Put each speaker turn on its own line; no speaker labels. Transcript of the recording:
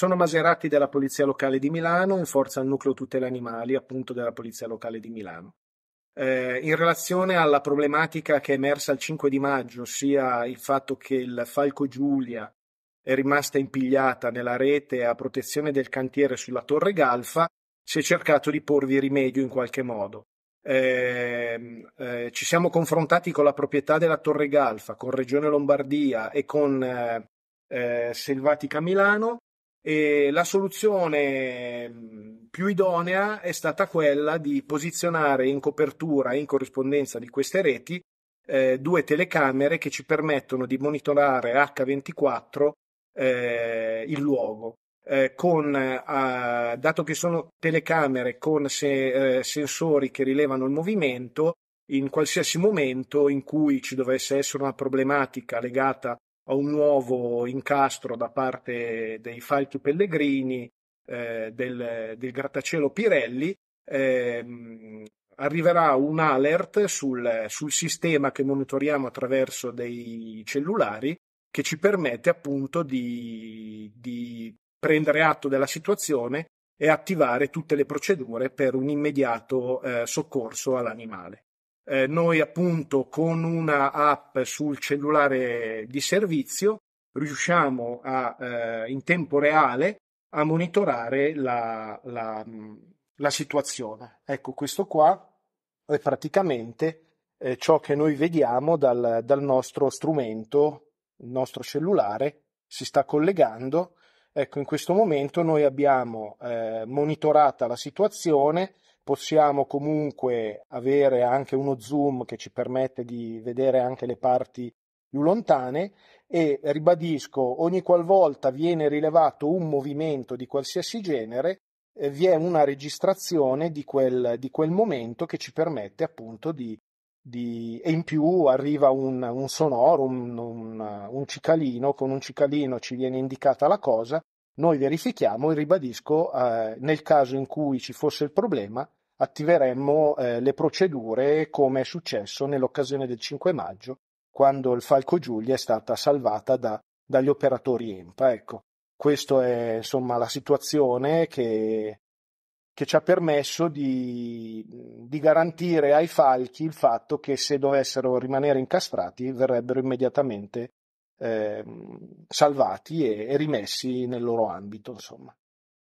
Sono Maserati della Polizia Locale di Milano, in forza al nucleo tutela animali, appunto della Polizia Locale di Milano. Eh, in relazione alla problematica che è emersa il 5 di maggio, ossia il fatto che il Falco Giulia è rimasta impigliata nella rete a protezione del cantiere sulla Torre Galfa, si è cercato di porvi rimedio in qualche modo. Eh, eh, ci siamo confrontati con la proprietà della Torre Galfa, con Regione Lombardia e con eh, eh Selvatica Milano e la soluzione ehm, più idonea è stata quella di posizionare in copertura, in corrispondenza di queste reti, eh, due telecamere che ci permettono di monitorare H24 eh, il luogo. Eh, con, eh, dato che sono telecamere con se, eh, sensori che rilevano il movimento, in qualsiasi momento in cui ci dovesse essere una problematica legata a un nuovo incastro da parte dei Falchi Pellegrini, eh, del, del, grattacielo Pirelli, ehm, arriverà un alert sul, sul, sistema che monitoriamo attraverso dei cellulari che ci permette appunto di, di prendere atto della situazione e attivare tutte le procedure per un immediato eh, soccorso all'animale eh, noi appunto con una app sul cellulare di servizio riusciamo a, eh, in tempo reale a monitorare la, la, mm, la situazione. Ecco, questo qua è praticamente eh, ciò che noi vediamo dal, dal, nostro strumento, il nostro cellulare si sta collegando. Ecco, in questo momento noi abbiamo eh, monitorata la situazione possiamo comunque avere anche uno zoom che ci permette di vedere anche le parti più lontane e ribadisco ogni qualvolta viene rilevato un movimento di qualsiasi genere eh, vi è una registrazione di quel, di quel, momento che ci permette appunto di, di... e in più arriva un, un sonoro, un, un, un cicalino, con un cicalino ci viene indicata la cosa noi verifichiamo e ribadisco eh, nel caso in cui ci fosse il problema attiveremmo eh, le procedure come è successo nell'occasione del 5 maggio, quando il Falco Giulia è stata salvata da, dagli operatori EMPA. Ecco, questa è insomma la situazione che, che ci ha permesso di, di, garantire ai falchi il fatto che se dovessero rimanere incastrati verrebbero immediatamente eh, salvati e, e, rimessi nel loro ambito. Insomma.